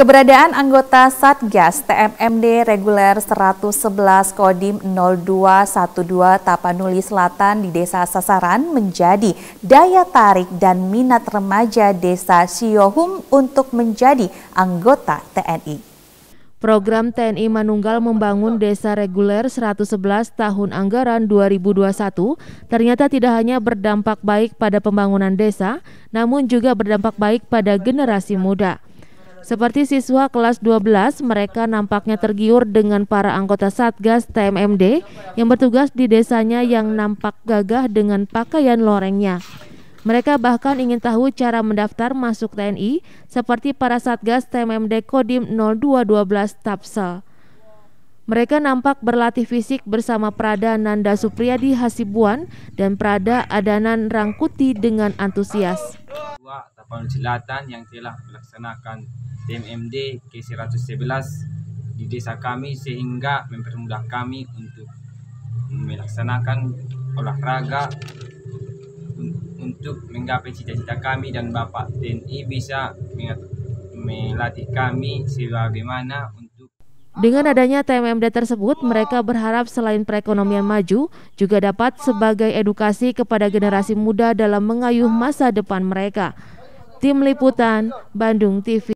Keberadaan anggota Satgas TMMD Reguler 111 Kodim 0212 Tapanuli Selatan di Desa Sasaran menjadi daya tarik dan minat remaja Desa Siohum untuk menjadi anggota TNI. Program TNI Manunggal membangun desa reguler 111 tahun anggaran 2021 ternyata tidak hanya berdampak baik pada pembangunan desa, namun juga berdampak baik pada generasi muda. Seperti siswa kelas 12, mereka nampaknya tergiur dengan para anggota Satgas TMMD yang bertugas di desanya yang nampak gagah dengan pakaian lorengnya. Mereka bahkan ingin tahu cara mendaftar masuk TNI seperti para Satgas TMMD Kodim 0212 Tapsel. Mereka nampak berlatih fisik bersama Prada Nanda Supriyadi Hasibuan dan Prada Adanan Rangkuti dengan antusias. Dua, Tapal jelatan yang telah melaksanakan TMMD K111 di desa kami sehingga mempermudah kami untuk melaksanakan olahraga untuk menggapai cita-cita kami dan Bapak TNI bisa melatih kami sebagaimana untuk dengan adanya TMMD tersebut, mereka berharap selain perekonomian maju, juga dapat sebagai edukasi kepada generasi muda dalam mengayuh masa depan mereka. Tim Liputan, Bandung TV.